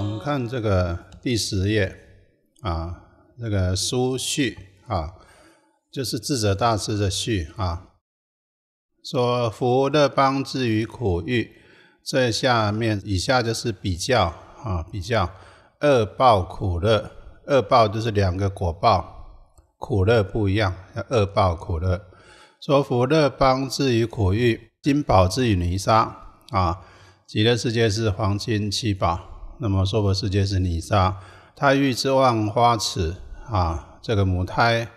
我们看这个第十页啊，那个书序啊，就是智者大师的序啊，说福乐邦至于苦欲，这下面以下就是比较啊，比较恶报苦乐，恶报就是两个果报，苦乐不一样，恶报苦乐，说福乐邦至于苦欲，金宝至于泥沙啊，极乐世界是黄金七宝。那么娑婆世界是泥沙，太玉之万花池啊，这个母胎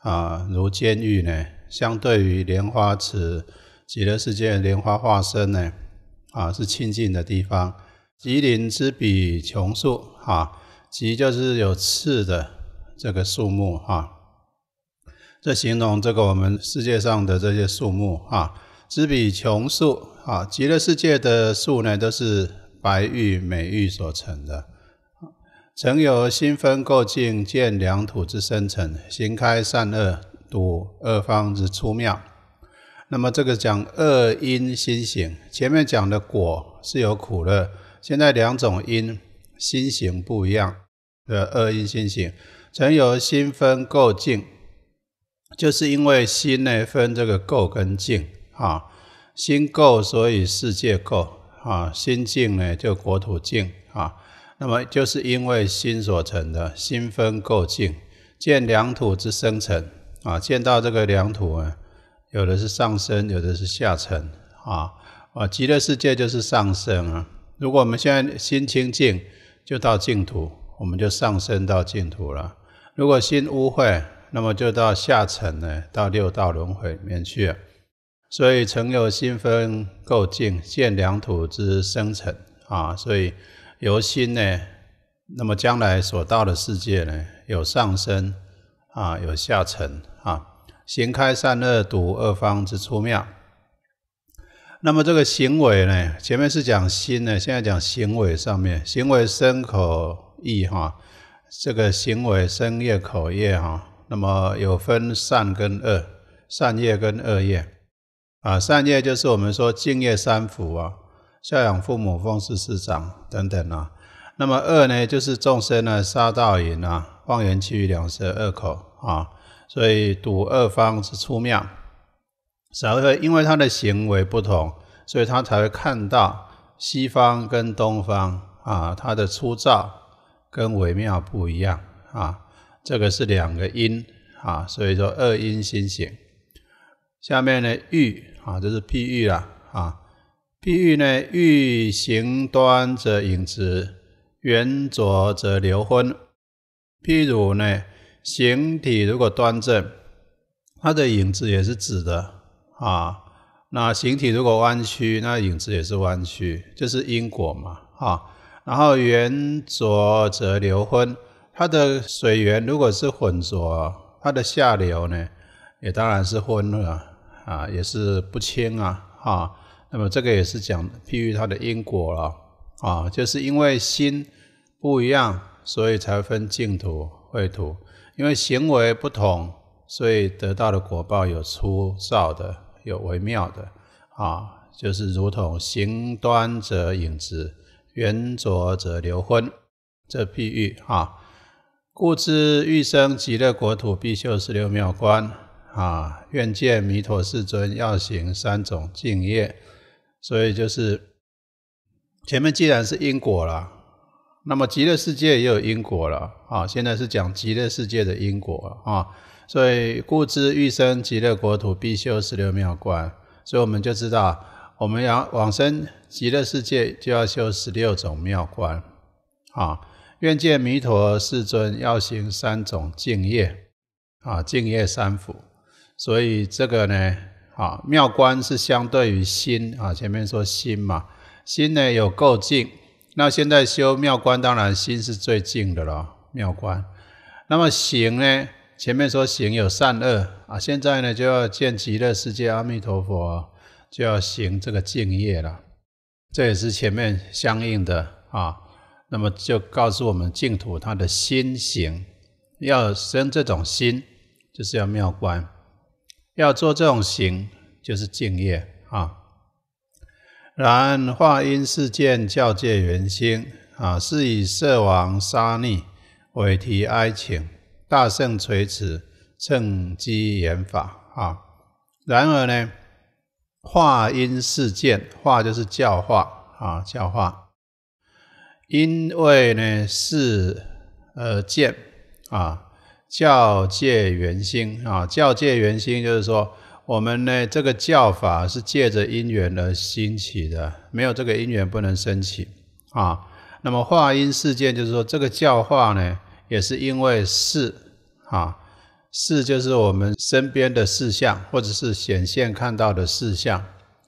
啊，如监狱呢，相对于莲花池极乐世界莲花化身呢，啊是清净的地方。吉林之笔琼树啊，吉就是有刺的这个树木哈，这形容这个我们世界上的这些树木哈，只比琼树啊，极乐世界的树呢都是。白玉美玉所成的，曾由心分垢净，见良土之生成，行开善恶，睹二方之出妙。那么这个讲恶因心行，前面讲的果是有苦乐，现在两种因心行不一样，的恶因心行，曾由心分垢净，就是因为心内分这个垢跟净，啊，心垢所以世界垢。啊，心静呢，就国土静啊。那么就是因为心所成的心分构境，见良土之生成啊，见到这个良土啊，有的是上升，有的是下沉啊。啊，极乐世界就是上升啊。如果我们现在心清净，就到净土，我们就上升到净土了。如果心污秽，那么就到下沉呢，到六道轮回里面去。所以，成有心分，构境见良土之生成啊。所以，由心呢，那么将来所到的世界呢，有上升啊，有下沉啊。行开善恶睹二方之出妙。那么这个行为呢，前面是讲心呢，现在讲行为上面，行为身口意哈，这个行为身业口业哈，那么有分善跟恶，善业跟恶业。啊，善业就是我们说敬业三福啊，孝养父母、奉事师长等等啊。那么恶呢，就是众生呢杀盗淫啊，妄言欺语两舌二口啊。所以，赌二方是出妙，然后因为他的行为不同，所以他才会看到西方跟东方啊，他的粗躁跟微妙不一样啊。这个是两个因啊，所以说二因心行。下面呢，玉啊，这是譬喻啦啊。譬喻呢，欲行端则影直，圆浊则流昏。譬如呢，形体如果端正，它的影子也是直的啊。那形体如果弯曲，那影子也是弯曲，这是因果嘛啊。然后圆浊则流昏，它的水源如果是浑浊，它的下流呢，也当然是昏了。啊，也是不清啊，哈。那么这个也是讲譬喻它的因果了，啊，就是因为心不一样，所以才分净土秽土。因为行为不同，所以得到的果报有粗糙的，有微妙的，啊，就是如同行端则影子，圆浊则流昏，这譬喻啊。故知欲生极乐国土，必修十六妙观。啊！愿见弥陀世尊，要行三种净业，所以就是前面既然是因果了，那么极乐世界也有因果了啊！现在是讲极乐世界的因果啊，所以故知欲生极乐国土，必修十六妙观。所以我们就知道，我们要往生极乐世界，就要修十六种妙观。啊！愿见弥陀世尊，要行三种净业，啊，净业三福。所以这个呢，啊，妙观是相对于心啊，前面说心嘛，心呢有够静，那现在修妙观，当然心是最静的了。妙观，那么行呢，前面说行有善恶啊，现在呢就要见极乐世界阿弥陀佛，就要行这个净业了。这也是前面相应的啊，那么就告诉我们净土它的心行，要生这种心，就是要妙观。要做这种行，就是敬业啊。然化因事件教界圆心啊，是以色王杀逆为提哀请，大圣垂慈，趁机演法啊。然而呢，化因世见化就是教化啊，教化，因为呢是呃见啊。教界缘心啊，教界缘心就是说，我们呢这个教法是借着因缘而兴起的，没有这个因缘不能升起啊。那么化因事件就是说，这个教化呢也是因为事啊，事就是我们身边的事项，或者是显现看到的事项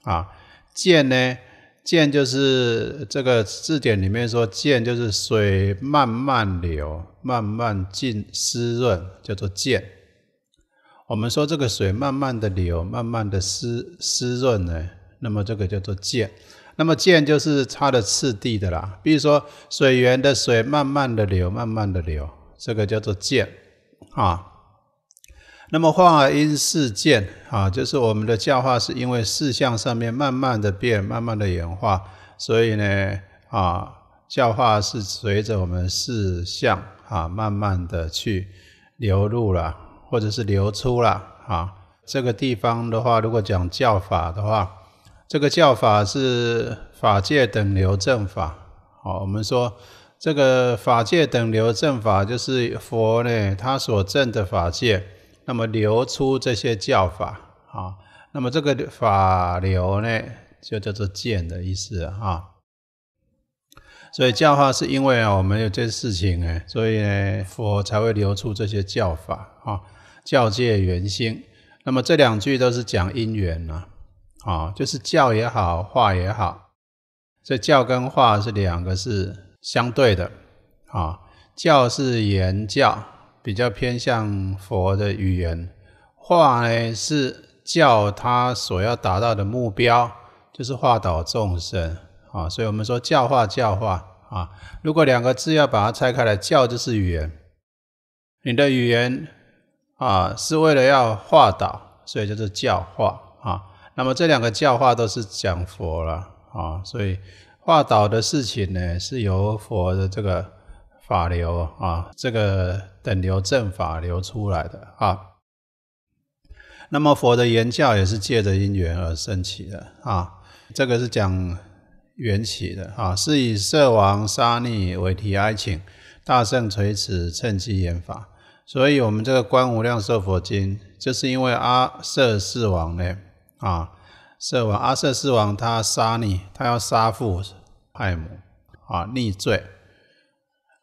啊，见呢。渐就是这个字典里面说，渐就是水慢慢流，慢慢浸湿润，叫做渐。我们说这个水慢慢的流，慢慢的湿湿润呢，那么这个叫做渐。那么渐就是它的次第的啦。比如说水源的水慢慢的流，慢慢的流，这个叫做渐，啊。那么化因世见啊，就是我们的教化，是因为事象上面慢慢的变，慢慢的演化，所以呢啊，教化是随着我们事象啊慢慢的去流入了，或者是流出了啊。这个地方的话，如果讲教法的话，这个教法是法界等流正法。好，我们说这个法界等流正法，就是佛呢他所正的法界。那么流出这些教法啊，那么这个法流呢，就叫做见的意思啊。所以教化是因为啊，我们有这事情哎，所以呢，佛才会流出这些教法啊。教界圆心，那么这两句都是讲因缘呢。啊，就是教也好，化也好，这教跟化是两个是相对的啊。教是言教。比较偏向佛的语言，化呢是教他所要达到的目标，就是化导众生啊。所以我们说教化教化啊。如果两个字要把它拆开来，教就是语言，你的语言啊是为了要化导，所以就是教化啊。那么这两个教化都是讲佛了啊，所以化导的事情呢是由佛的这个法流啊这个。等流正法流出来的啊，那么佛的言教也是借着因缘而升起的啊，这个是讲缘起的啊，是以色王杀逆为提哀请，大圣垂此趁机言法，所以我们这个《观无量寿佛经》就是因为阿舍世王呢啊，色王阿舍世王他杀逆，他要杀父害母啊逆罪。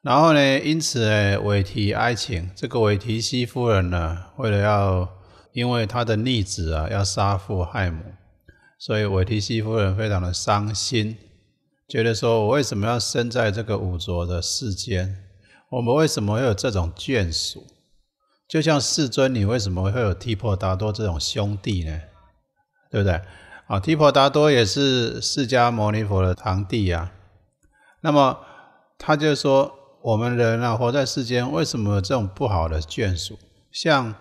然后呢？因此，诶，韦提哀请这个韦提希夫人呢，为了要因为她的逆子啊，要杀父害母，所以韦提希夫人非常的伤心，觉得说，我为什么要生在这个五浊的世间？我们为什么会有这种眷属？就像世尊，你为什么会有提婆达多这种兄弟呢？对不对？啊，提婆达多也是释迦牟尼佛的堂弟呀。那么他就说。我们人啊，活在世间，为什么有这种不好的眷属？像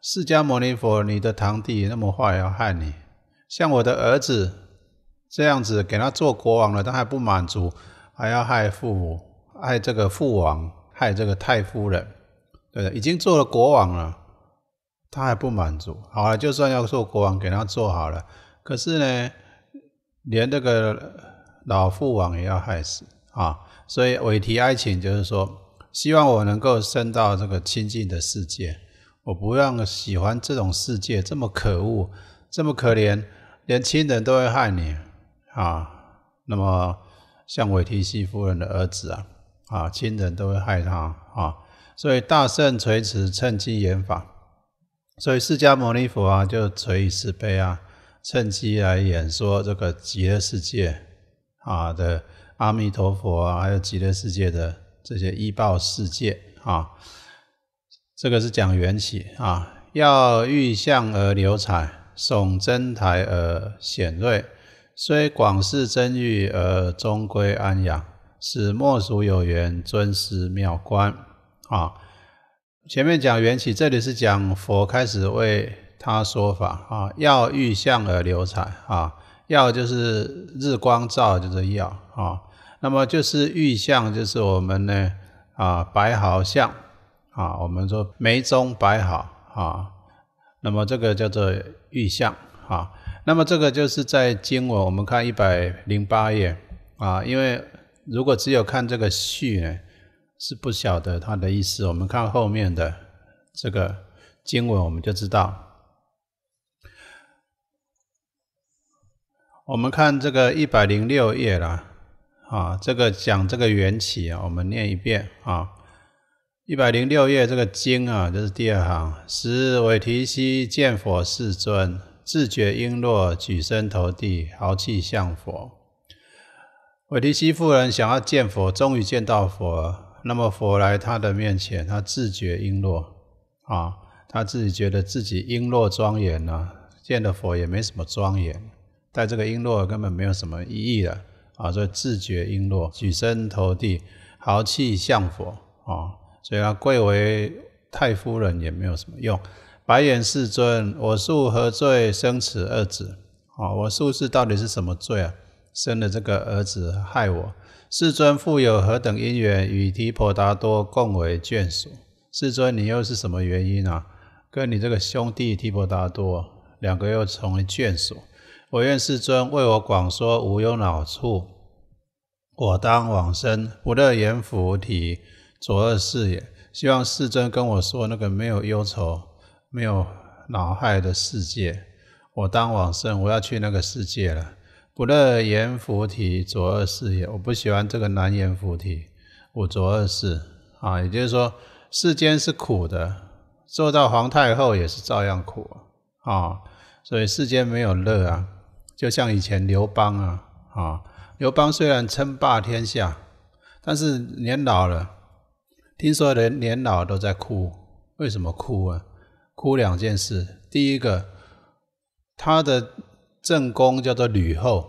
释迦牟尼佛，你的堂弟那么坏，要害你；像我的儿子这样子，给他做国王了，他还不满足，还要害父母，害这个父王，害这个太夫人。对的，已经做了国王了，他还不满足。好了，就算要做国王，给他做好了，可是呢，连这个老父王也要害死啊。所以韦提哀请，就是说，希望我能够生到这个清净的世界。我不要喜欢这种世界，这么可恶，这么可怜，连亲人都会害你啊。那么像韦提希夫人的儿子啊，啊，亲人都会害他啊。所以大圣垂慈，趁机演法。所以释迦牟尼佛啊，就垂慈悲啊，趁机来演说这个极乐世界啊的。阿弥陀佛啊，还有极乐世界的这些一报世界啊，这个是讲缘起啊。要欲向而流彩，耸真台而显锐，虽广饰真欲而终归安养，使莫属有缘尊师妙观啊。前面讲缘起，这里是讲佛开始为他说法啊。要欲向而流彩啊，要就是日光照，就是要啊。那么就是玉像，就是我们呢啊摆好像啊，我们说眉中摆好啊，那么这个叫做玉像啊。那么这个就是在经文，我们看一百零八页啊，因为如果只有看这个序呢，是不晓得它的意思。我们看后面的这个经文，我们就知道。我们看这个一百零六页了。啊，这个讲这个缘起啊，我们念一遍啊，一百零六页这个经啊，这是第二行。十韦提西见佛世尊，自觉璎珞举身投地，豪气向佛。韦提西夫人想要见佛，终于见到佛。那么佛来他的面前，他自觉璎珞啊，他自己觉得自己璎珞庄严呢，见了佛也没什么庄严，戴这个璎珞根本没有什么意义了。啊，所以自觉璎珞，举身投地，豪气向佛啊！所以他贵为太夫人也没有什么用。白眼世尊，我素何罪生此二子？啊，我素是到底是什么罪啊？生了这个儿子害我。世尊，复有何等因缘与提婆达多共为眷属？世尊，你又是什么原因啊？跟你这个兄弟提婆达多两个又成为眷属？我愿世尊为我广说无忧恼处，我当往生不乐言福体左二世也。希望世尊跟我说那个没有忧愁、没有恼害的世界，我当往生。我要去那个世界了。不乐言福体左二世也，我不喜欢这个难言福体。五左二世啊，也就是说世间是苦的，做到皇太后也是照样苦啊。所以世间没有乐啊。就像以前刘邦啊，啊，刘邦虽然称霸天下，但是年老了，听说人年老都在哭，为什么哭啊？哭两件事，第一个，他的正宫叫做吕后，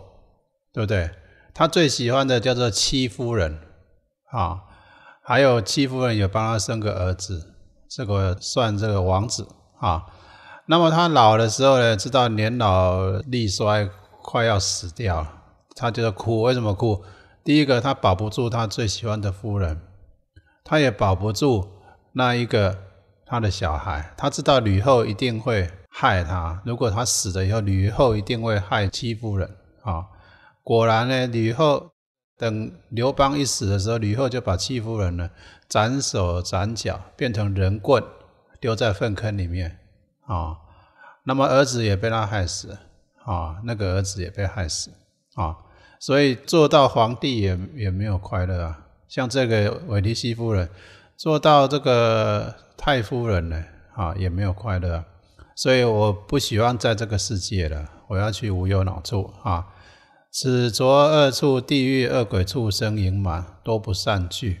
对不对？他最喜欢的叫做戚夫人，啊，还有戚夫人也帮他生个儿子，这个算这个王子啊。那么他老的时候呢，知道年老力衰。快要死掉了，他就得哭。为什么哭？第一个，他保不住他最喜欢的夫人，他也保不住那一个他的小孩。他知道吕后一定会害他。如果他死了以后，吕后一定会害戚夫人。啊，果然呢，吕后等刘邦一死的时候，吕后就把戚夫人呢斩首斩脚，变成人棍，丢在粪坑里面。啊，那么儿子也被他害死。啊，那个儿子也被害死啊，所以做到皇帝也也没有快乐啊。像这个韦尼西夫人，做到这个太夫人呢，啊也没有快乐。所以我不喜欢在这个世界了，我要去无忧恼处啊。此着恶处，地狱恶鬼畜生盈满，多不善聚。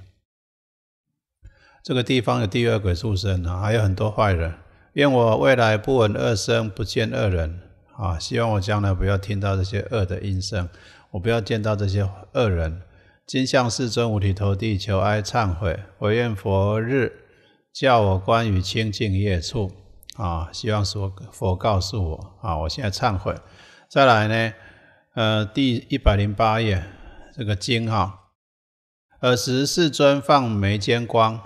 这个地方有地狱恶鬼畜生啊，还有很多坏人。愿我未来不闻恶声，不见恶人。啊，希望我将来不要听到这些恶的音声，我不要见到这些恶人。今向世尊五体投地求哀忏悔，我愿佛日教我关于清净业处。啊，希望说佛告诉我啊，我现在忏悔。再来呢，呃，第一百零八页这个经哈，尔时世尊放眉间光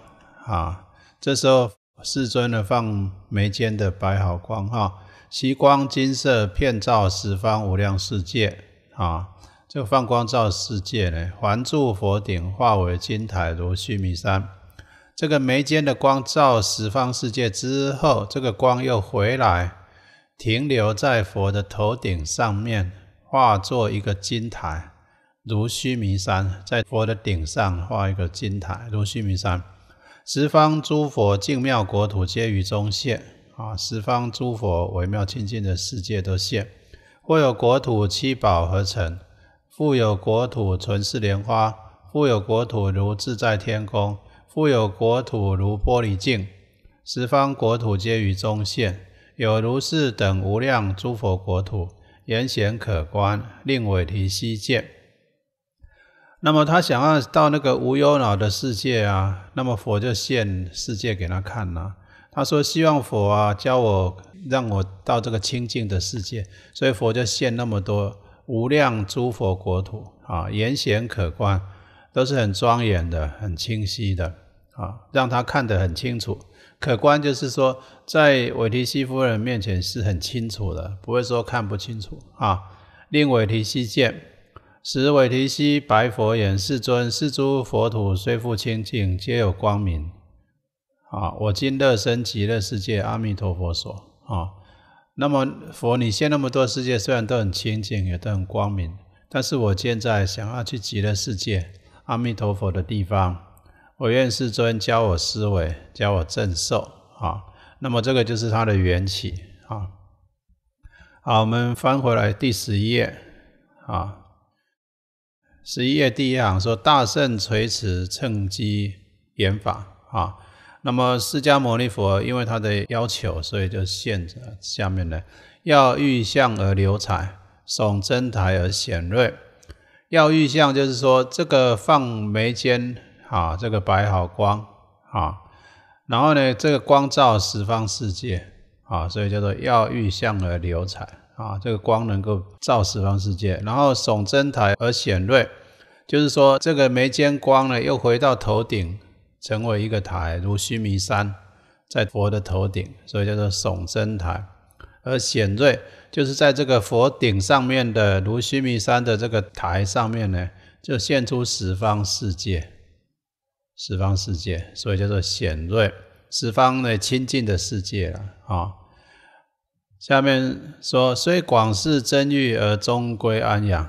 啊，这时候世尊呢放眉间的白毫光哈。其光金色遍照十方无量世界啊！这个放光照世界呢？环住佛顶化为金台如须弥山。这个眉间的光照十方世界之后，这个光又回来，停留在佛的头顶上面，化作一个金台如须弥山，在佛的顶上画一个金台如须弥山。十方诸佛净妙国土皆于中现。啊！十方诸佛微妙清净的世界都现，或有国土七宝合成，复有国土纯是莲花，复有国土如自在天空，复有国土如玻璃镜，十方国土皆于中现，有如是等无量诸佛国土，言显可观，令伟提西见。那么他想要到那个无忧恼的世界啊，那么佛就现世界给他看呢。他说：“希望佛啊，教我让我到这个清净的世界，所以佛就现那么多无量诸佛国土啊，严显可观，都是很庄严的，很清晰的啊，让他看得很清楚。可观就是说，在韦提希夫人面前是很清楚的，不会说看不清楚啊。令韦提西见，使韦提西白佛言：世尊，世诸佛土虽复清净，皆有光明。”啊！我今乐生极乐世界，阿弥陀佛所啊。那么佛，你现那么多世界，虽然都很清净，也都很光明，但是我现在想要去极乐世界，阿弥陀佛的地方，我愿世尊教我思维，教我正受啊。那么这个就是它的缘起啊。好，我们翻回来第十一页啊。十一页第一行说：“大圣垂慈，乘机演法啊。”那么，释迦牟尼佛因为他的要求，所以就制了下面的：要欲相而流彩，耸真台而显瑞。要欲相就是说，这个放眉间啊，这个白好光啊，然后呢，这个光照十方世界啊，所以叫做要欲相而流彩啊，这个光能够照十方世界。然后耸真台而显瑞，就是说这个眉间光呢，又回到头顶。成为一个台，如须弥山在佛的头顶，所以叫做耸身台。而显瑞就是在这个佛顶上面的，如须弥山的这个台上面呢，就现出十方世界，十方世界，所以叫做显瑞。十方的清净的世界了啊。下面说，虽广世真欲而终归安养。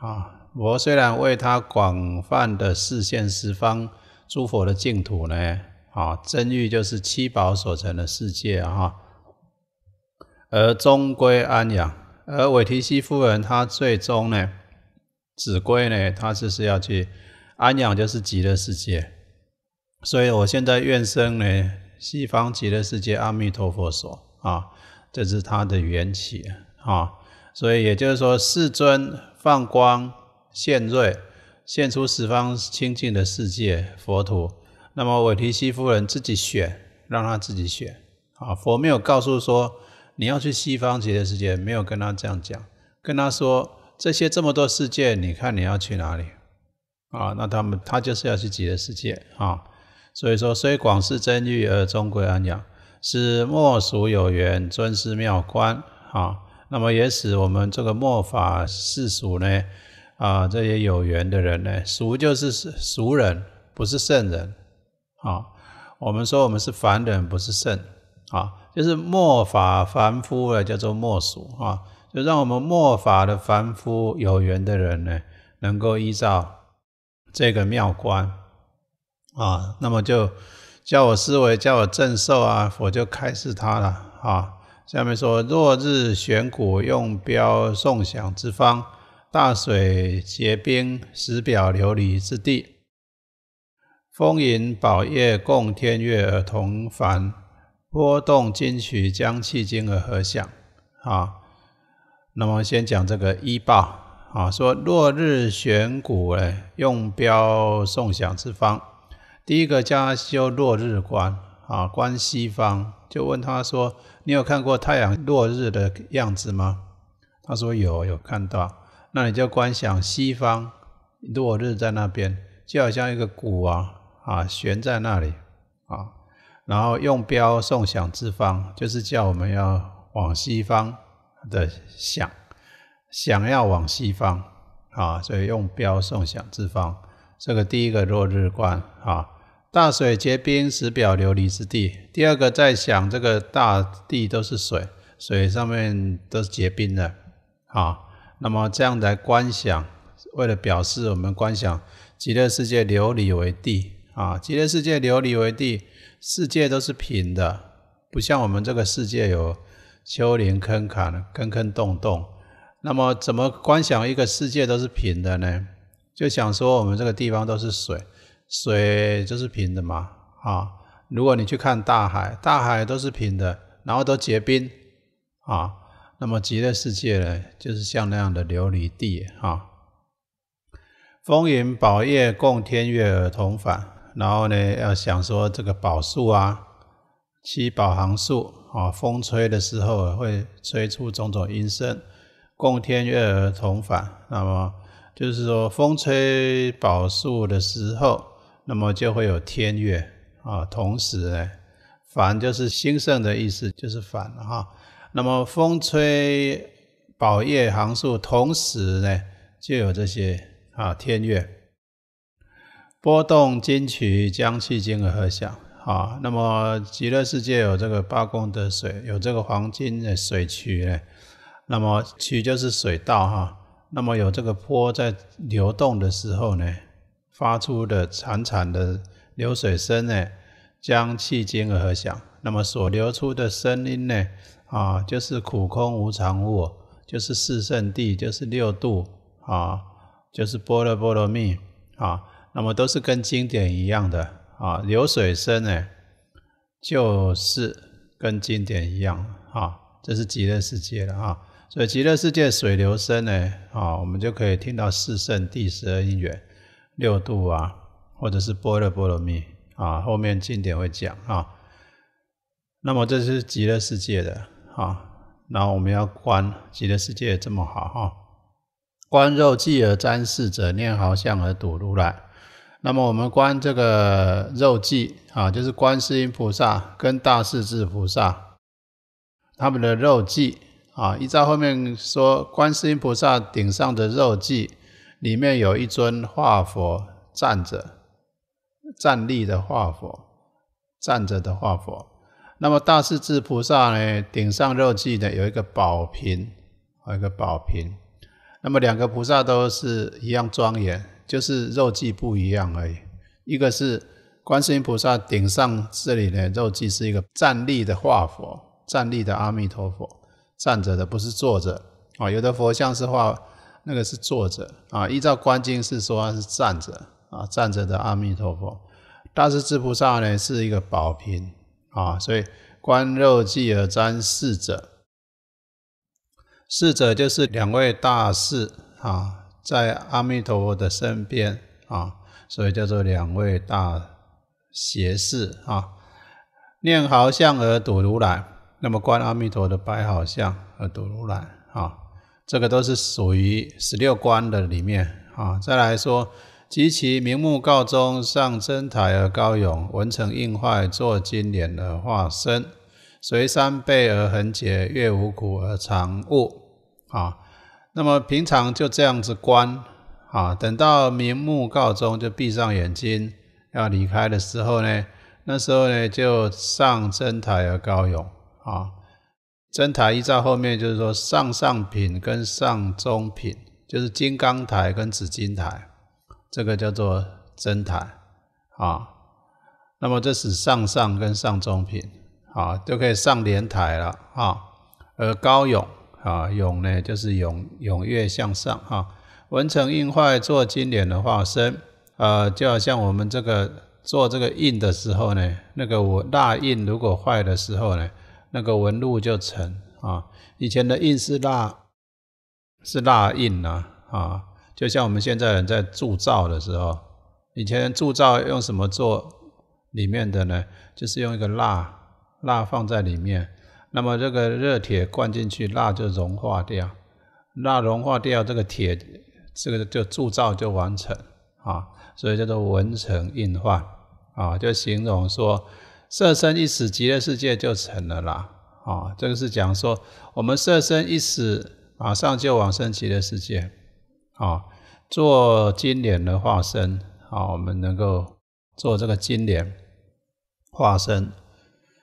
啊，佛虽然为他广泛的视线十方。诸佛的净土呢，啊，真欲就是七宝所成的世界哈，而终归安养，而韦提希夫人她最终呢，子归呢，她就是要去安养，就是极乐世界，所以我现在愿生呢西方极乐世界阿弥陀佛所啊，这是他的缘起啊，所以也就是说世尊放光现瑞。现出十方清净的世界佛土，那么韦提希夫人自己选，让他自己选啊！佛没有告诉说你要去西方极乐世界，没有跟他这样讲，跟他说这些这么多世界，你看你要去哪里啊？那他们他就是要去极乐世界啊！所以说虽广示真欲而终归安养，是莫属有缘尊师妙观啊！那么也使我们这个末法世俗呢。啊，这些有缘的人呢，俗就是俗人，不是圣人啊。我们说我们是凡人，不是圣啊，就是末法凡夫呢，叫做末俗啊。就让我们末法的凡夫有缘的人呢，能够依照这个妙观啊，那么就叫我思维，叫我正受啊，我就开示他了啊。下面说：落日悬鼓，用标颂响之方。大水结冰，石表琉璃之地。风吟宝业共天月而同凡，波动金曲，将气精而合响。啊，那么先讲这个一报啊，说落日悬鼓哎，用标送响之方。第一个家修落日观啊，观西方，就问他说：你有看过太阳落日的样子吗？他说有，有看到。那你就观想西方落日在那边，就好像一个鼓啊啊悬在那里啊，然后用标送想之方，就是叫我们要往西方的想，想要往西方啊，所以用标送想之方，这个第一个落日观啊，大水结冰，石表琉璃之地。第二个在想这个大地都是水，水上面都是结冰的啊。那么这样来观想，为了表示我们观想极乐世界琉璃为地啊，极乐世界琉璃为地，世界都是平的，不像我们这个世界有丘陵坑坎、坑坑洞洞。那么怎么观想一个世界都是平的呢？就想说我们这个地方都是水，水就是平的嘛啊。如果你去看大海，大海都是平的，然后都结冰啊。那么极乐世界呢，就是像那样的琉璃地哈，风云宝业共天乐而同返。然后呢，要想说这个宝树啊，七宝行树啊，风吹的时候会吹出种种音声，共天乐而同返。那么就是说，风吹宝树的时候，那么就会有天乐啊。同时呢，反就是兴盛的意思，就是返哈。那么风吹宝叶行树，同时呢就有这些啊天乐波动金曲，将气金而和响啊。那么极乐世界有这个八功德水，有这个黄金的水渠呢。那么渠就是水道哈。那么有这个波在流动的时候呢，发出的潺潺的流水声呢，将气金而和响。那么所流出的声音呢？啊，就是苦空无常物，就是四圣谛，就是六度啊，就是波罗波罗蜜啊。那么都是跟经典一样的啊。流水声呢，就是跟经典一样啊。这是极乐世界了啊。所以极乐世界水流声呢啊，我们就可以听到四圣谛十二因缘、六度啊，或者是波罗波罗蜜啊。后面经典会讲啊。那么这是极乐世界的。啊，然后我们要观极乐世界这么好哈，观肉际而瞻视者，念好相而睹如来。那么我们观这个肉际啊，就是观世音菩萨跟大势至菩萨他们的肉际啊。依照后面说，观世音菩萨顶上的肉际里面有一尊化佛站着、站立的化佛、站着的化佛。那么大势至菩萨呢，顶上肉髻呢有一个宝瓶，还有一个宝瓶。那么两个菩萨都是一样庄严，就是肉髻不一样而已。一个是观世音菩萨顶上这里呢肉髻是一个站立的化佛，站立的阿弥陀佛，站着的不是坐着啊。有的佛像是画那个是坐着啊，依照观经是说他是站着啊，站着的阿弥陀佛。大势至菩萨呢是一个宝瓶。啊，所以观肉髻而瞻视者，侍者就是两位大士啊，在阿弥陀佛的身边啊，所以叫做两位大邪士啊。念好相而睹如来，那么观阿弥陀的摆好相而睹如来啊，这个都是属于十六观的里面啊。再来说。及其明目告终，上真台而高勇，文成印坏，作金莲而化身，随三倍而恒简，越五谷而常悟。啊，那么平常就这样子观，啊，等到明目告终，就闭上眼睛，要离开的时候呢，那时候呢就上真台而高勇。啊，真台依照后面就是说上上品跟上中品，就是金刚台跟紫金台。这个叫做真台啊，那么这是上上跟上中品啊，都可以上莲台了啊。而高勇啊，涌呢就是勇踊跃向上啊。文成印坏做金莲的化身啊，就好像我们这个做这个印的时候呢，那个我蜡印如果坏的时候呢，那个纹路就成啊。以前的印是蜡，是蜡印呐啊。就像我们现在人在铸造的时候，以前铸造用什么做里面的呢？就是用一个蜡蜡放在里面，那么这个热铁灌进去，蜡就融化掉，蜡融化掉，这个铁这个就铸造就完成啊，所以叫做文成印化啊，就形容说，色身一死，极乐世界就成了啦啊，这个是讲说我们色身一死，马上就往生极乐世界。啊，做金莲的化身啊，我们能够做这个金莲化身，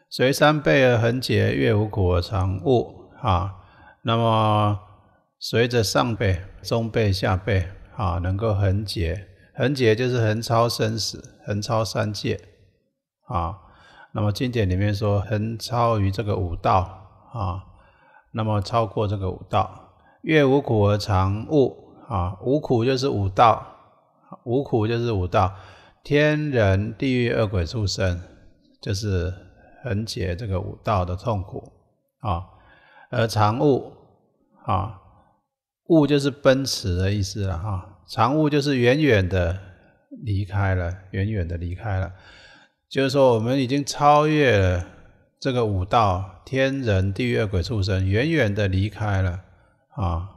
随三倍而恒劫，月无苦而常悟啊。那么随着上辈、中辈、下辈啊，能够恒劫，恒劫就是横超生死，横超三界啊。那么经典里面说，横超于这个五道啊，那么超过这个五道，越无苦而常悟。啊，五苦就是五道，五苦就是五道，天人地狱恶鬼畜生，就是横解这个五道的痛苦啊。而常悟啊，悟就是奔驰的意思了哈。常悟就是远远的离开了，远远的离开了，就是说我们已经超越了这个五道，天人地狱恶鬼畜生，远远的离开了啊，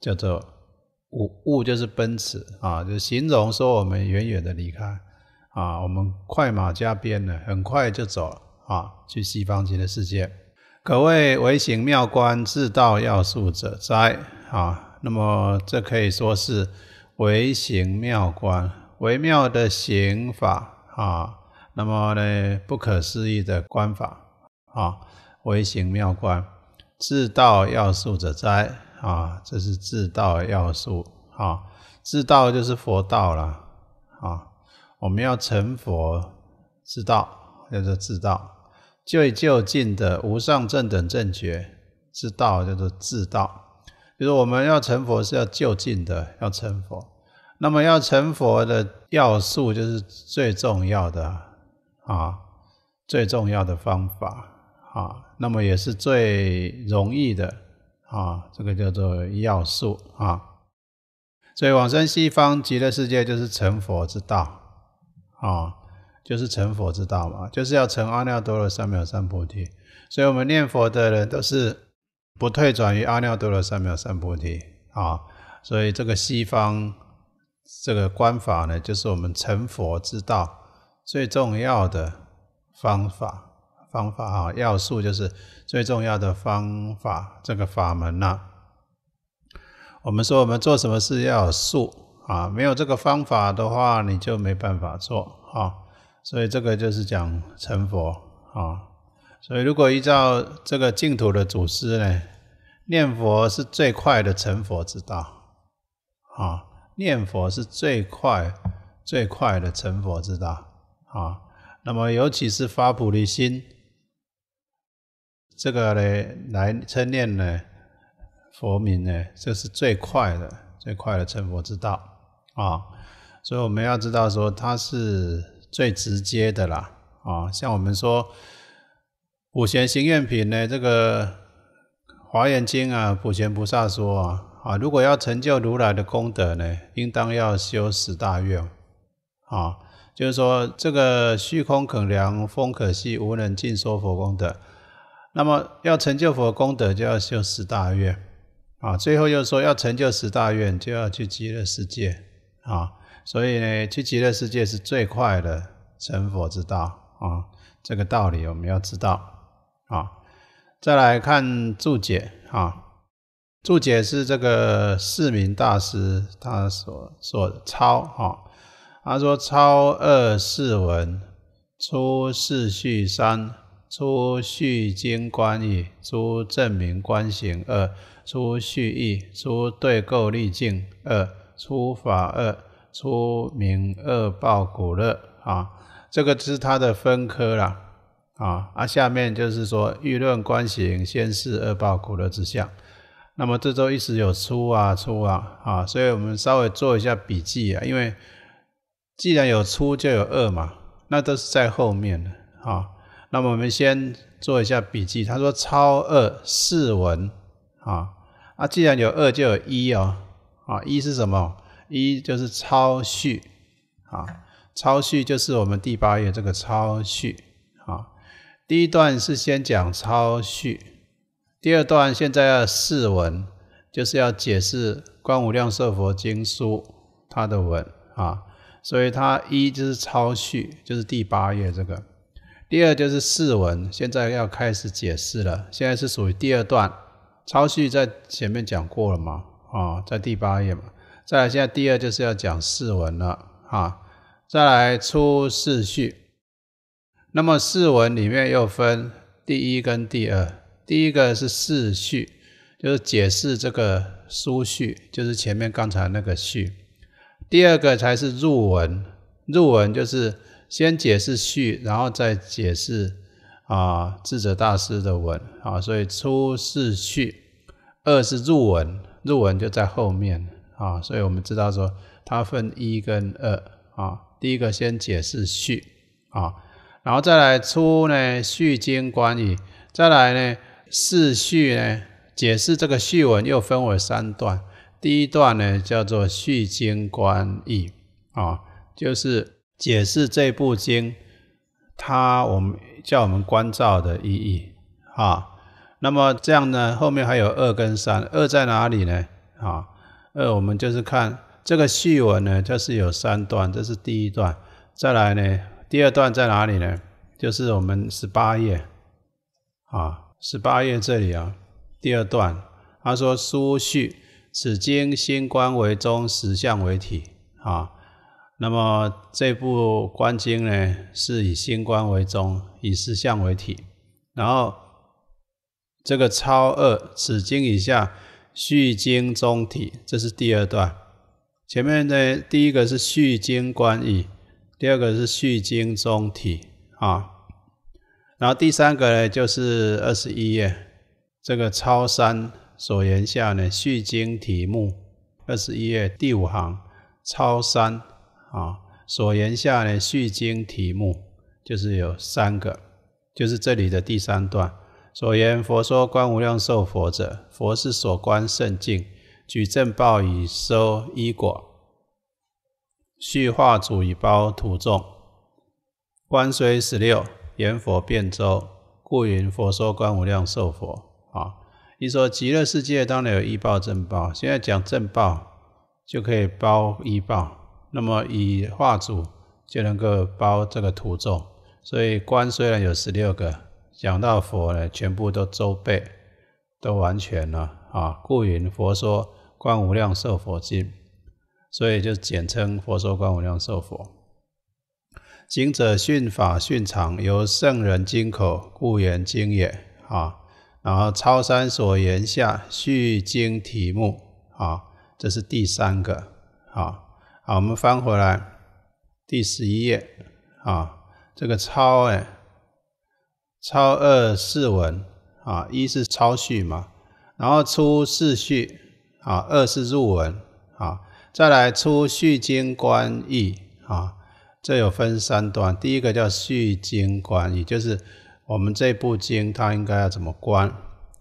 叫做。雾雾就是奔驰啊，就形容说我们远远的离开啊，我们快马加鞭的很快就走啊，去西方极乐世界，可谓唯行妙观自道要素者哉啊。那么这可以说是唯行妙观，微妙的行法啊。那么呢，不可思议的观法啊，唯行妙观自道要素者哉。啊，这是自道要素。啊，自道就是佛道了。啊，我们要成佛，自道叫做自道，就就近的无上正等正觉自道叫做自道。就是我们要成佛是要就近的要成佛，那么要成佛的要素就是最重要的啊，最重要的方法啊，那么也是最容易的。啊，这个叫做要素啊，所以往生西方极乐世界就是成佛之道啊，就是成佛之道嘛，就是要成阿耨多罗三藐三菩提，所以我们念佛的人都是不退转于阿耨多罗三藐三菩提啊，所以这个西方这个观法呢，就是我们成佛之道最重要的方法。方法啊，要素就是最重要的方法，这个法门呐。我们说我们做什么事要有数啊，没有这个方法的话，你就没办法做啊。所以这个就是讲成佛啊。所以如果依照这个净土的祖师呢，念佛是最快的成佛之道啊。念佛是最快最快的成佛之道啊。那么尤其是发菩提心。这个呢，来称念呢，佛名呢，这是最快的，最快的成佛之道啊！所以我们要知道说，它是最直接的啦啊！像我们说五贤行愿品呢，这个华严经啊，普贤菩萨说啊，啊，如果要成就如来的功德呢，应当要修十大愿啊，就是说这个虚空可量，风可息，无人尽说佛功德。那么要成就佛功德，就要修十大愿啊。最后又说，要成就十大愿，就要去极乐世界啊。所以呢，去极乐世界是最快的成佛之道啊。这个道理我们要知道啊。再来看注解啊，注解是这个四明大师他所所抄啊。他说：“抄二四文，出四序三。”出续经观义，出证明观行二，出续义，出对构立境二，出法二，出明二报古乐啊，这个是它的分科啦。啊，啊，下面就是说舆论观行，先是二报古乐之相，那么这周一直有出啊出啊，啊，所以我们稍微做一下笔记啊，因为既然有出就有二嘛，那都是在后面的啊。那么我们先做一下笔记。他说：“超二释文啊，啊，既然有二就有一哦，啊，一是什么？一就是超序啊，超序就是我们第八页这个超序啊。第一段是先讲超序，第二段现在要释文，就是要解释《观无量寿佛经》书它的文啊，所以它一就是超序，就是第八页这个。”第二就是四文，现在要开始解释了。现在是属于第二段，超序在前面讲过了嘛？啊，在第八页嘛。再来，现在第二就是要讲四文了啊。再来出四序，那么四文里面又分第一跟第二。第一个是四序，就是解释这个书序，就是前面刚才那个序。第二个才是入文，入文就是。先解释序，然后再解释啊智者大师的文啊，所以初是序，二是入文，入文就在后面啊，所以我们知道说它分一跟二啊，第一个先解释序啊，然后再来出呢序经观义，再来呢四序呢解释这个序文又分为三段，第一段呢叫做序经观义啊，就是。解释这部经，它我们叫我们关照的意义啊。那么这样呢，后面还有二跟三，二在哪里呢？啊，二我们就是看这个序文呢，就是有三段，这是第一段。再来呢，第二段在哪里呢？就是我们十八页啊，十八页这里啊，第二段他说书序，此经心观为宗，实相为体啊。那么这部观经呢，是以心观为宗，以思相为体。然后这个超二此经以下续经中体，这是第二段。前面呢，第一个是续经观义，第二个是续经中体啊。然后第三个呢，就是二十一页这个超三所言下呢续经题目，二十一页第五行超三。啊，所言下呢，续经题目就是有三个，就是这里的第三段。所言佛说观无量寿佛者，佛是所观圣境，举正报以收衣果，续化主以包土众。观虽十六，言佛遍周，故云佛说观无量寿佛。啊，一说极乐世界当然有依报正报，现在讲正报就可以包依报。那么以化主就能够包这个徒众，所以观虽然有十六个，讲到佛呢，全部都周备，都完全了啊。故云佛说观无量寿佛经，所以就简称佛说观无量寿佛。经者，训法训常，由圣人经口，故言经也啊。然后超三所言下续经题目啊，这是第三个啊。好，我们翻回来第十一页啊，这个超哎，超二四文啊，一是超序嘛，然后出四序啊，二是入文啊，再来出续经观义啊，这有分三段，第一个叫续经观义，就是我们这部经它应该要怎么观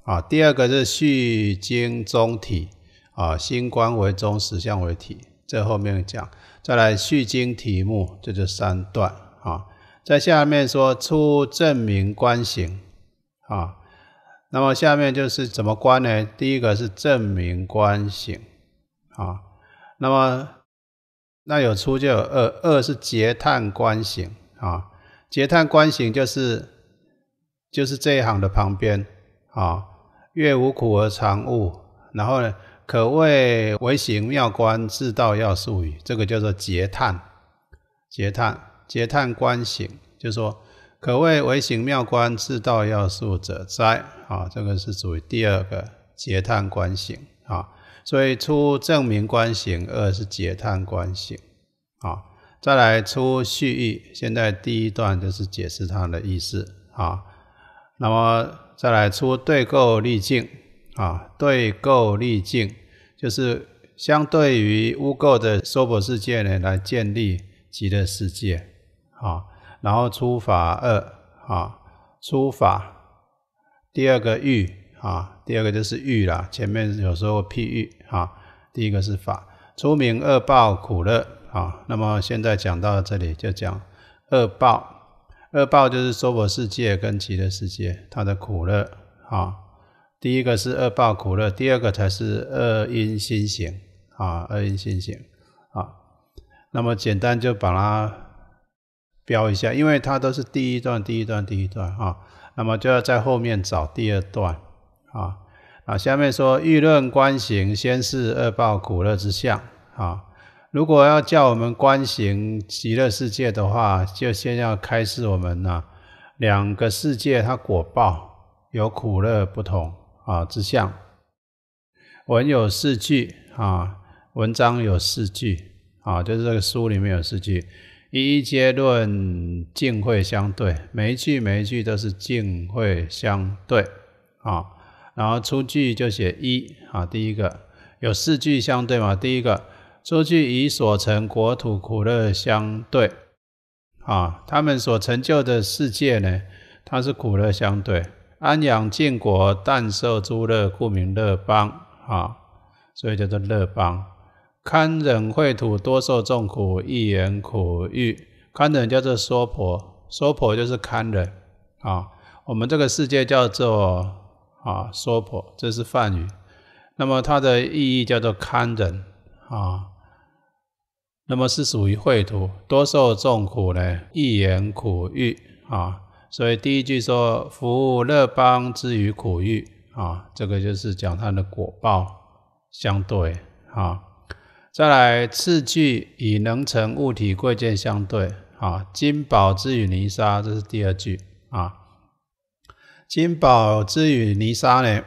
啊？第二个是续经中体啊，心观为中，实相为体。这后面讲，再来续经题目，这就三段啊。在下面说出证明观行啊，那么下面就是怎么观呢？第一个是证明观行啊，那么那有出就有二，二是结叹观行啊，结叹观行就是就是这一行的旁边啊，月无苦而常悟，然后呢？可谓唯醒妙观自道要术语，这个叫做结叹，结叹，结叹观行，就说可谓唯醒妙观自道要术者哉啊，这个是属于第二个结叹观行啊，所以出证明观行，二是结叹观行啊，再来出蓄意，现在第一段就是解释它的意思啊，那么再来出对构立境。啊，对垢立净，就是相对于污垢的娑婆世界呢，来建立极乐世界。啊。然后出法二，啊，出法第二个欲，啊，第二个就是欲啦。前面有时候譬欲，啊，第一个是法，出名恶报苦乐。啊。那么现在讲到这里，就讲恶报，恶报就是娑婆世界跟极乐世界它的苦乐，啊。第一个是恶报苦乐，第二个才是恶因心行啊，恶因心行啊。那么简单就把它标一下，因为它都是第一段、第一段、第一段啊。那么就要在后面找第二段啊啊。下面说欲论观行，先是恶报苦乐之相啊。如果要叫我们观行极乐世界的话，就先要开示我们呢两个世界它果报有苦乐不同。啊，之相文有四句啊，文章有四句啊，就是这个书里面有四句。一一皆论尽会相对，每一句每一句都是尽会相对啊。然后出句就写一啊，第一个有四句相对嘛，第一个出句以所成国土苦乐相对啊，他们所成就的世界呢，它是苦乐相对。安养净国，但受诸乐，故名乐邦啊，所以叫做乐邦。堪忍秽土，多受重苦，一言苦欲，堪忍叫做娑婆，娑婆就是堪忍啊。我们这个世界叫做啊娑婆，这是梵语。那么它的意义叫做堪忍啊。那么是属于秽土，多受重苦呢，一言苦欲啊。所以第一句说“福乐邦之于苦欲”，啊，这个就是讲它的果报相对，啊，再来次句以能成物体贵贱相对，啊，金宝之与泥沙，这是第二句，啊，金宝之与泥沙呢，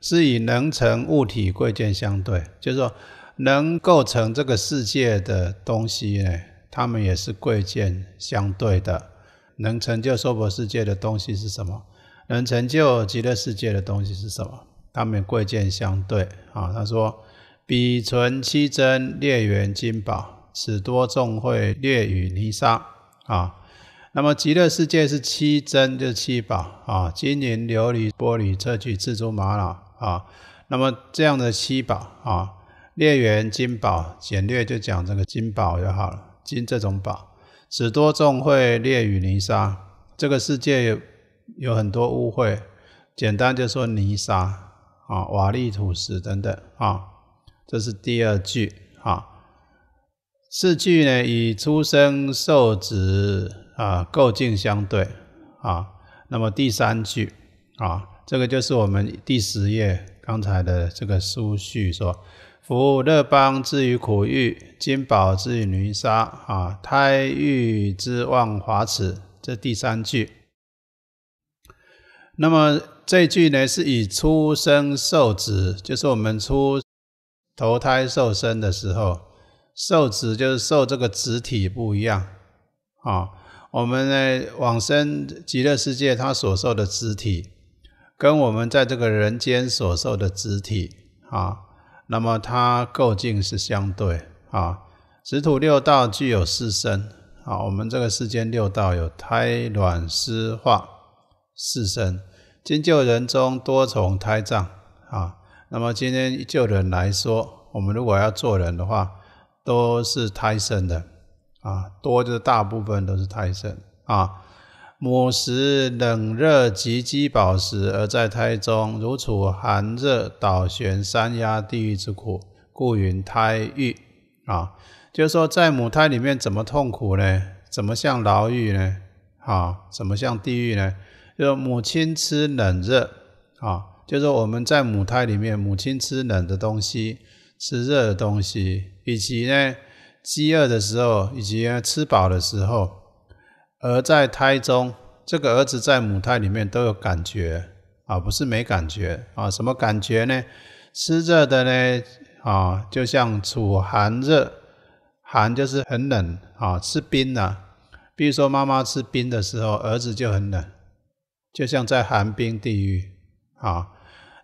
是以能成物体贵贱相对，就是说能构成这个世界的东西呢，它们也是贵贱相对的。能成就娑婆世界的东西是什么？能成就极乐世界的东西是什么？他们贵贱相对啊。他说：“彼存七珍，列缘金宝，此多众会劣与泥沙啊。”那么极乐世界是七珍，就是七宝啊，金银琉璃玻璃砗磲赤珠玛瑙啊。那么这样的七宝啊，列缘金宝，简略就讲这个金宝就好了，金这种宝。此多众会列于泥沙。这个世界有有很多污秽，简单就说泥沙啊、瓦砾土石等等啊。这是第二句啊。四句呢，以出生受止，啊，构境相对啊。那么第三句啊，这个就是我们第十页刚才的这个书序，说。福乐邦之于苦域，金宝之于泥沙啊，胎育之望华池。这第三句。那么这句呢，是以出生受子，就是我们出投胎受生的时候，受子就是受这个子体不一样啊。我们呢往生极乐世界，他所受的子体，跟我们在这个人间所受的子体啊。那么它构境是相对啊，十土六道具有四身啊，我们这个世间六道有胎卵湿化四身，今救人中多重胎藏啊。那么今天救人来说，我们如果要做人的话，都是胎生的啊，多就是大部分都是胎生啊。母食冷热及饥饱时，而在胎中，如处寒热倒悬山压地狱之苦，故云胎狱啊。就是说，在母胎里面怎么痛苦呢？怎么像牢狱呢？啊，怎么像地狱呢？就是母亲吃冷热啊，就是我们在母胎里面，母亲吃冷的东西，吃热的东西，以及呢，饥饿的时候，以及呢，吃饱的时候。而在胎中，这个儿子在母胎里面都有感觉啊，不是没感觉啊。什么感觉呢？湿热的呢，啊，就像处寒热，寒就是很冷啊，吃冰呢，比如说妈妈吃冰的时候，儿子就很冷，就像在寒冰地狱啊。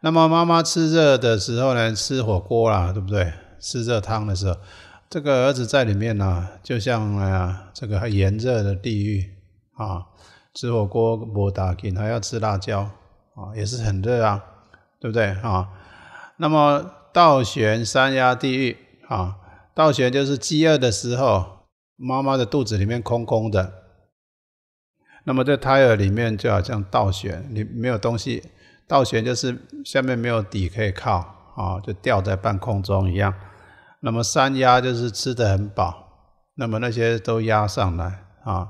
那么妈妈吃热的时候呢，吃火锅啦，对不对？吃热汤的时候。这个儿子在里面呢，就像啊，这个炎热的地狱啊，吃火锅不打紧，还要吃辣椒啊，也是很热啊，对不对啊？那么倒悬山压地狱啊，倒悬就是饥饿的时候，妈妈的肚子里面空空的，那么在胎儿里面就好像倒悬，你没有东西，倒悬就是下面没有底可以靠啊，就吊在半空中一样。那么三鸭就是吃的很饱，那么那些都压上来啊，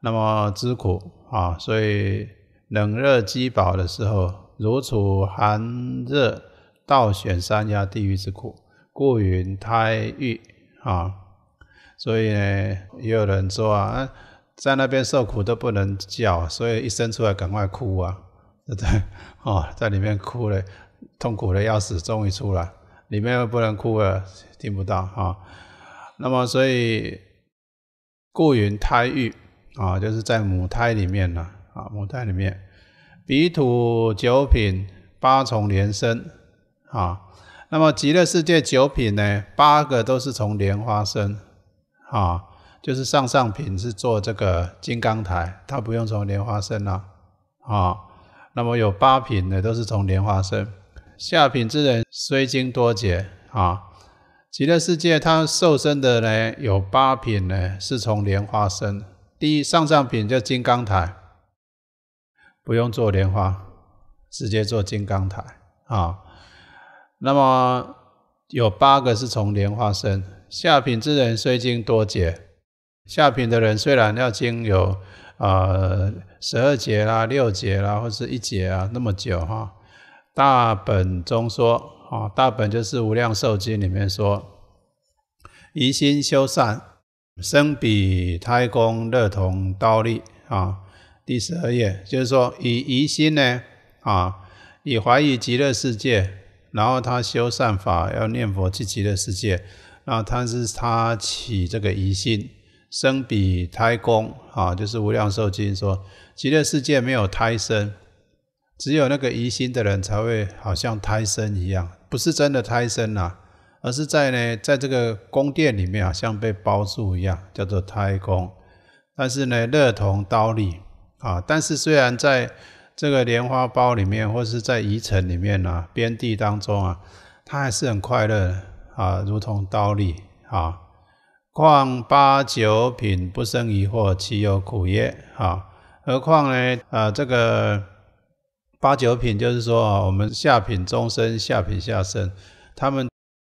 那么之苦啊，所以冷热饥饱的时候，如处寒热，倒选三鸭地狱之苦，故云胎狱啊。所以呢，也有人说啊，在那边受苦都不能叫，所以一生出来赶快哭啊，对不对？哦，在里面哭了，痛苦的要死，终于出来，里面又不能哭了。听不到啊，那么所以故云胎育啊，就是在母胎里面呢啊，母胎里面比土九品八重莲生啊，那么极乐世界九品呢，八个都是从莲花生啊，就是上上品是做这个金刚台，他不用从莲花生了啊，那么有八品呢，都是从莲花生，下品之人虽经多劫啊。极乐世界，它受身的呢有八品呢，是从莲花生。第一上上品叫金刚台，不用做莲花，直接做金刚台啊。那么有八个是从莲花生。下品之人虽经多劫，下品的人虽然要经有啊十二劫啦、六劫啦或是一劫啊那么久哈。大本中说。啊，大本就是《无量寿经》里面说，疑心修善，生彼胎宫乐同刀利啊，第十二页就是说，以疑心呢啊，以怀疑极乐世界，然后他修善法，要念佛去极乐世界，那他是他起这个疑心，生彼胎宫啊，就是《无量寿经》说，极乐世界没有胎生。只有那个疑心的人才会好像胎生一样，不是真的胎生啦，而是在呢，在这个宫殿里面好像被包住一样，叫做胎宫。但是呢，乐同刀利啊！但是虽然在这个莲花包里面，或是在遗城里面呢，边地当中啊，他还是很快乐啊，如同刀利啊。况八九品不生疑惑，岂有苦耶？啊，何况呢？啊，这个。八九品就是说啊，我们下品中生、下品下生，他们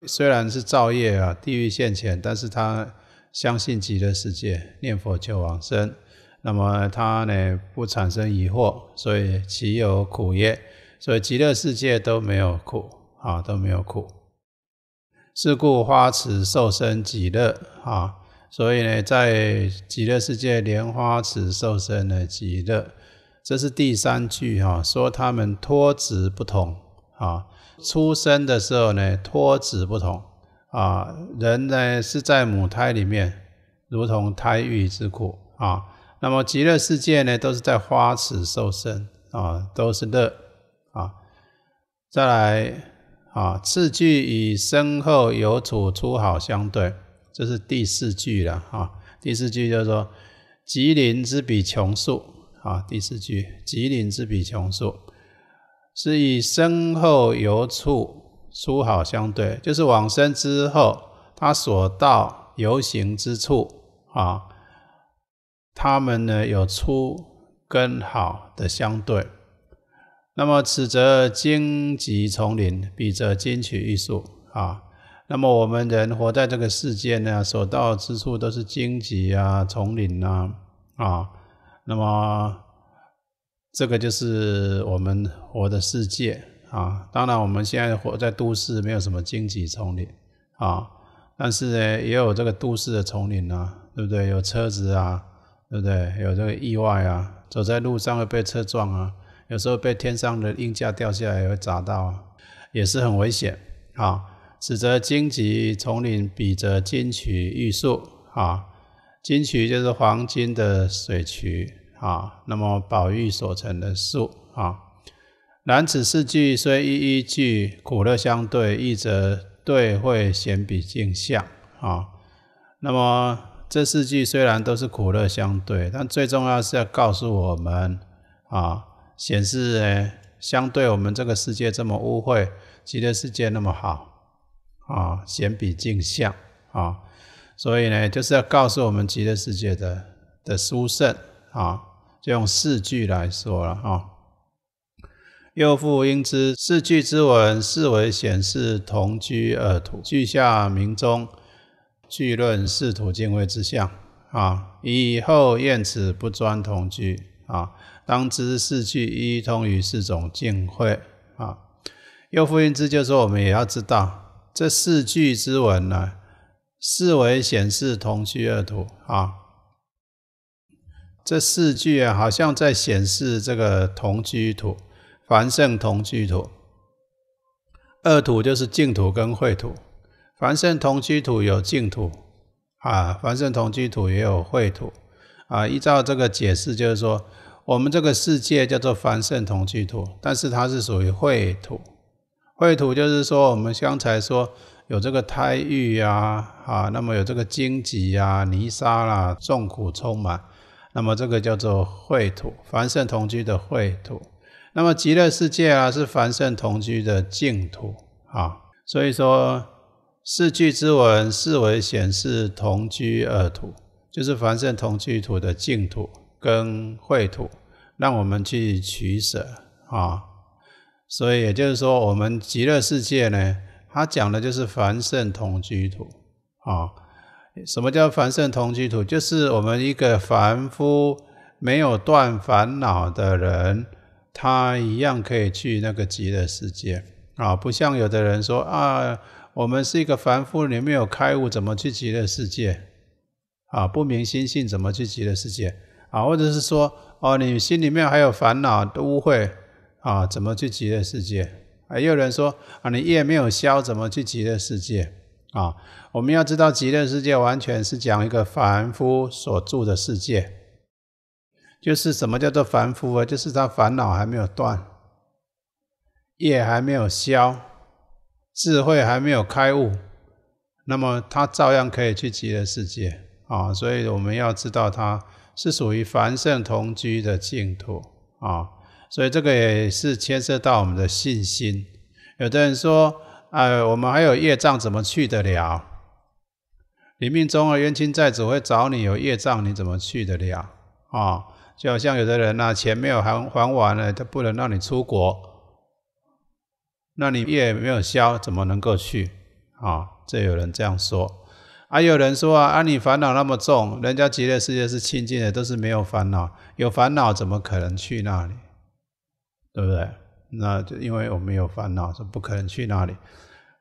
虽然是造业啊，地狱现前，但是他相信极乐世界，念佛求往生，那么他呢不产生疑惑，所以岂有苦业？所以极乐世界都没有苦啊，都没有苦。是故花池受生极乐啊，所以呢，在极乐世界莲花池受生呢极乐。这是第三句哈，说他们托质不同啊，出生的时候呢，托质不同啊，人呢是在母胎里面，如同胎育之苦啊。那么极乐世界呢，都是在花池受生啊，都是乐啊。再来啊，次句与身后有处出好相对，这是第四句了啊。第四句就说，吉林之比穷树。啊，第四句，吉林之比穷数”，是以身后由处出好相对，就是往生之后，他所到游行之处，啊，他们呢有粗跟好的相对。那么此则荆棘丛林，彼则金曲玉树啊。那么我们人活在这个世界呢，所到之处都是荆棘啊、丛林啊，啊。那么，这个就是我们活的世界啊。当然，我们现在活在都市，没有什么荆棘丛林啊。但是呢，也有这个都市的丛林啊，对不对？有车子啊，对不对？有这个意外啊，走在路上会被车撞啊。有时候被天上的硬架掉下来也会砸到，啊，也是很危险啊。此则荆棘丛林，比则金曲玉树啊。金渠就是黄金的水渠啊，那么宝玉所成的树啊，然此四句虽一一句苦乐相对，一则对会显比镜像啊。那么这四句虽然都是苦乐相对，但最重要是要告诉我们啊，显示呢，相对我们这个世界这么污秽，极乐世界那么好啊，显比镜像啊。所以呢，就是要告诉我们极乐世界的的殊胜啊，就用四句来说了啊。右复应知四句之文，四为显示同居耳土。句下明中句论四土敬畏之相啊。以后厌此不专同居啊，当知四句一通于四种敬畏啊。右复应知，就是我们也要知道这四句之文呢。四维显示同居二土啊，这四句啊，好像在显示这个同居土，凡圣同居土。二土就是净土跟秽土，凡圣同居土有净土啊，凡圣同居土也有秽土啊。依照这个解释，就是说，我们这个世界叫做凡圣同居土，但是它是属于秽土。秽土就是说，我们刚才说。有这个胎狱啊，啊，那么有这个荆棘啊、泥沙啦，众苦充满，那么这个叫做秽土，凡圣同居的秽土。那么极乐世界啊，是凡圣同居的净土，啊，所以说四句之文，四为显示同居二土，就是凡圣同居土的净土跟秽土，让我们去取舍啊。所以也就是说，我们极乐世界呢。他讲的就是凡圣同居土啊。什么叫凡圣同居土？就是我们一个凡夫没有断烦恼的人，他一样可以去那个极乐世界啊。不像有的人说啊，我们是一个凡夫，你没有开悟，怎么去极乐世界啊？不明心性怎么去极乐世界啊？或者是说哦，你心里面还有烦恼的污秽啊，怎么去极乐世界？啊，也有人说啊，你业没有消，怎么去极乐世界啊？我们要知道，极乐世界完全是讲一个凡夫所住的世界，就是什么叫做凡夫啊？就是他烦恼还没有断，业还没有消，智慧还没有开悟，那么他照样可以去极乐世界啊！所以我们要知道，他是属于凡圣同居的净土啊。所以这个也是牵涉到我们的信心。有的人说：“哎，我们还有业障，怎么去得了？你命中啊冤亲债主会找你，有业障你怎么去得了啊？”就好像有的人呐，钱没有还还完了，他不能让你出国，那你业没有消，怎么能够去啊？这有人这样说。还有人说：“啊，你烦恼那么重，人家极乐世界是清净的，都是没有烦恼，有烦恼怎么可能去那里？”对不对？那就因为我们有烦恼，是不可能去那里。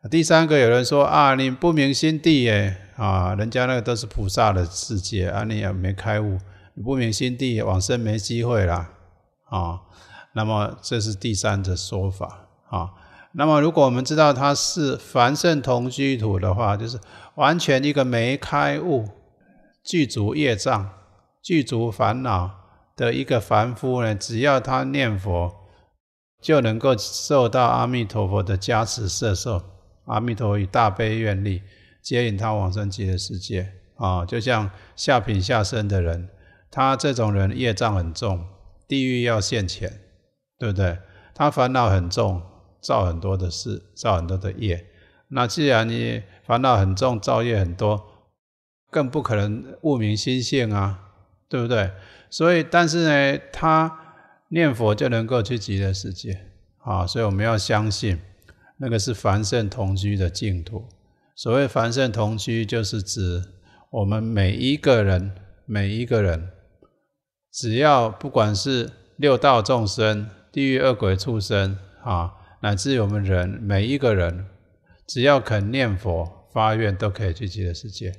第三个有人说啊，你不明心地耶啊，人家那个都是菩萨的世界，啊，你也没开悟，你不明心地，往生没机会啦啊。那么这是第三者说法啊。那么如果我们知道他是凡圣同居土的话，就是完全一个没开悟、具足业障、具足烦恼的一个凡夫呢，只要他念佛。就能够受到阿弥陀佛的加持摄受，阿弥陀以大悲愿力接引他往生极乐世界。啊，就像下品下生的人，他这种人业障很重，地狱要现前，对不对？他烦恼很重，造很多的事，造很多的业。那既然你烦恼很重，造业很多，更不可能悟明心性啊，对不对？所以，但是呢，他。念佛就能够去极乐世界啊，所以我们要相信，那个是凡圣同居的净土。所谓凡圣同居，就是指我们每一个人，每一个人，只要不管是六道众生、地狱恶鬼畜生啊，乃至我们人，每一个人，只要肯念佛发愿，都可以去极乐世界。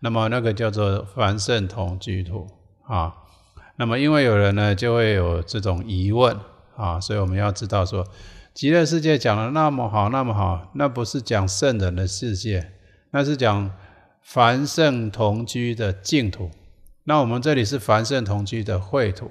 那么那个叫做凡圣同居土啊。那么，因为有人呢，就会有这种疑问啊，所以我们要知道说，极乐世界讲的那么好，那么好，那不是讲圣人的世界，那是讲凡圣同居的净土。那我们这里是凡圣同居的秽土。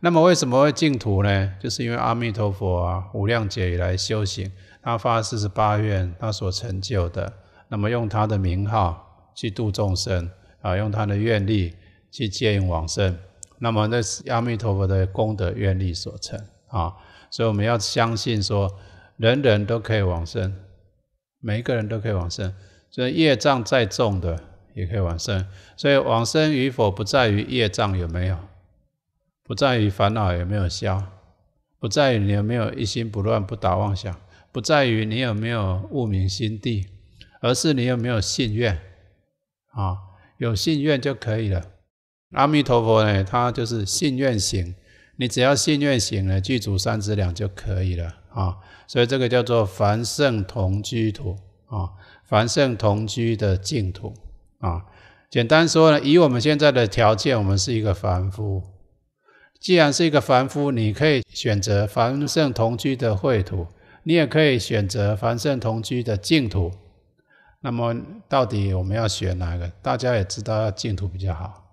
那么，为什么会净土呢？就是因为阿弥陀佛啊，无量劫以来修行，他发四十八愿，他所成就的。那么，用他的名号去度众生啊，用他的愿力去接引往生。那么那是阿弥陀佛的功德愿力所成啊，所以我们要相信说，人人都可以往生，每一个人都可以往生，所以业障再重的也可以往生。所以往生与否不在于业障有没有，不在于烦恼有没有消，不在于你有没有一心不乱不打妄想，不在于你有没有悟明心地，而是你有没有信愿啊，有信愿就可以了。阿弥陀佛呢，他就是信愿行，你只要信愿行呢，具足三资粮就可以了啊。所以这个叫做凡圣同居土啊，凡圣同居的净土啊。简单说呢，以我们现在的条件，我们是一个凡夫。既然是一个凡夫，你可以选择凡圣同居的秽土，你也可以选择凡圣同居的净土。那么到底我们要选哪个？大家也知道，净土比较好。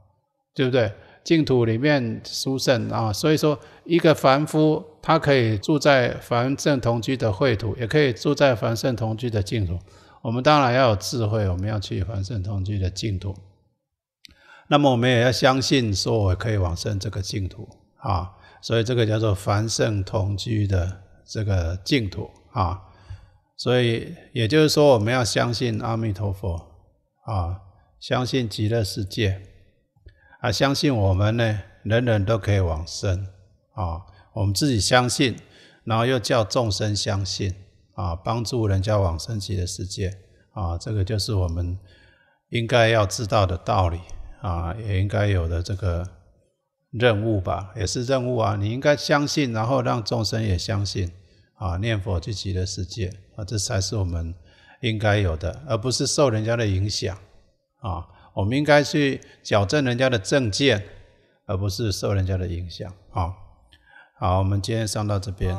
对不对？净土里面殊胜啊，所以说一个凡夫，他可以住在凡圣同居的秽土，也可以住在凡圣同居的净土。我们当然要有智慧，我们要去凡圣同居的净土。那么我们也要相信，说我可以往生这个净土啊。所以这个叫做凡圣同居的这个净土啊。所以也就是说，我们要相信阿弥陀佛啊，相信极乐世界。他相信我们呢，人人都可以往生啊！我们自己相信，然后又叫众生相信啊，帮助人家往生极乐世界啊！这个就是我们应该要知道的道理啊，也应该有的这个任务吧，也是任务啊！你应该相信，然后让众生也相信啊，念佛去极乐世界啊，这才是我们应该有的，而不是受人家的影响啊。我们应该去矫正人家的正见，而不是受人家的影响。啊，好，我们今天上到这边。